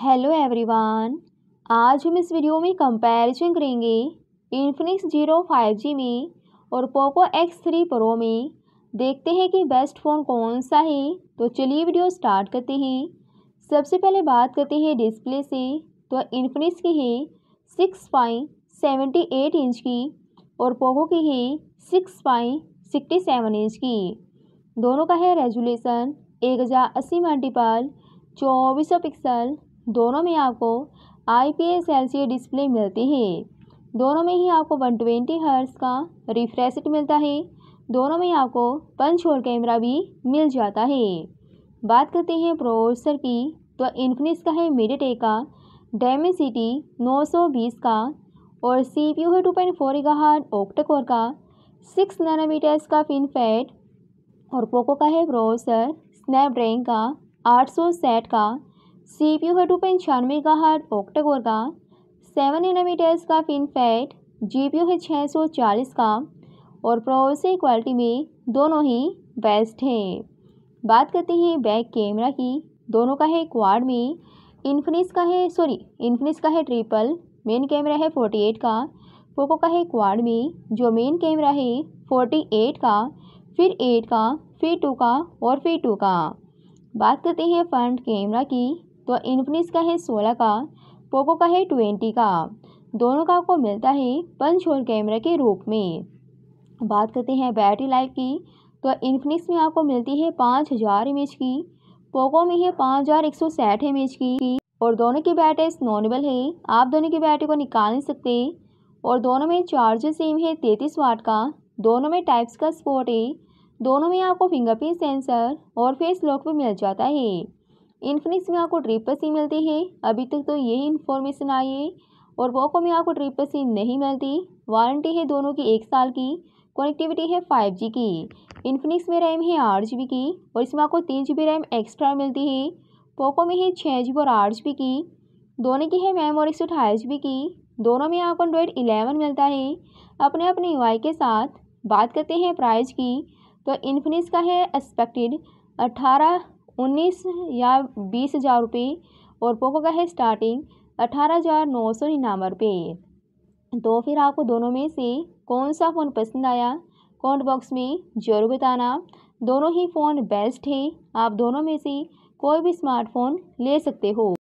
hello everyone आज हम इस वीडियो में कंपैरिजन करेंगे इन्फिनिक्स जीरो फाइव जी में और पोको एक्स थ्री प्रो में देखते हैं कि बेस्ट फ़ोन कौन सा है तो चलिए वीडियो स्टार्ट करते हैं सबसे पहले बात करते हैं डिस्प्ले से तो इन्फिनिक्स की है सिक्स पाई सेवेंटी एट इंच की और पोको की है सिक्स पाई सिक्सटी सेवन इंच की दोनों का है रेजुलेसन एक हज़ार अस्सी मल्टीपल चौबीस पिक्सल दोनों में आपको I P S L C display मिलती है दोनों में ही आपको वन ट्वेंटी हर्स का रिफ्रेश मिलता है दोनों में आपको पंच होल कैमरा भी मिल जाता है बात करते हैं प्रोसेसर की तो इन्फिनिक्स का है मीडियाटेक का डेमेसिटी 920 का और सी पी यू है टू पॉइंट फोर गहार ऑक्टाकोर का सिक्स नैनोमीटर्स का फिनफेट और पोको का है प्रोसेसर स्नैपड्रैगन का आठ सौ सेट का सी पी यू है टू पॉइंट छियानवे का हार्ट ऑक्टागोर का सेवन इनोमीटर्स का फिनफैट जी पी यू है छः सौ चालीस का और प्रोसेसर क्वालिटी में दोनों ही बेस्ट हैं बात करते हैं बैक कैमरा की दोनों का है क्वाड में इन्फिनिक्स का है सॉरी इन्फिनिक्स का है ट्रिपल मेन कैमरा है फोर्टी एट का पोको का है क्वाड में जो मेन कैमरा है फोर्टी एट का फिर एट का फिर टू का और फिर टू का बात करते हैं फ्रंट कैमरा की तो इन्फिनिक्स का है सोलह का पोको का है ट्वेंटी का दोनों का आपको मिलता है पंच होल कैमरा के रूप में बात करते हैं बैटरी लाइफ की तो इन्फिनिक्स में आपको मिलती है पाँच हज़ार एम की पोको में है पाँच हज़ार एक सौ साठ एम की और दोनों की बैटरी नॉनेबल है आप दोनों की बैटरी को निकाल नहीं सकते और दोनों में चार्जर सेम है तैंतीस वाट का दोनों में टाइप्स का स्पोर्ट है दोनों में आपको फिंगरप्रिंट सेंसर और फेस लॉक भी मिल जाता है इन्फिनिक्स में आपको ट्रिपल सी मिलती है अभी तक तो यही इन्फॉर्मेशन आई है और वोको में आपको ट्रिपल सी नहीं मिलती वारंटी है दोनों की एक साल की कनेक्टिविटी है फाइव जी की इन्फिनिक्स में रैम है आठ जी बी की और इसमें आपको तीन जी बी रैम एक्स्ट्रा मिलती है पोको में है छः जी बी और आठ जी बी की दोनों की है मैम और एक सौ अठाईस जी बी की दोनों में आपको एंड्रॉयड इलेवन मिलता है अपने अपने यू के साथ बात करते हैं प्राइस की तो इन्फिनिक्स का है एक्सपेक्टेड अट्ठारह उन्नीस या बीस हज़ार रुपये और पोको का है स्टार्टिंग अठारह हज़ार नौ सौ निन्यानवे रुपये तो फिर आपको दोनों में से कौन सा फ़ोन पसंद आया कॉमेंट बॉक्स में ज़रूर बताना दोनों ही फ़ोन बेस्ट है आप दोनों में से कोई भी स्मार्टफोन ले सकते हो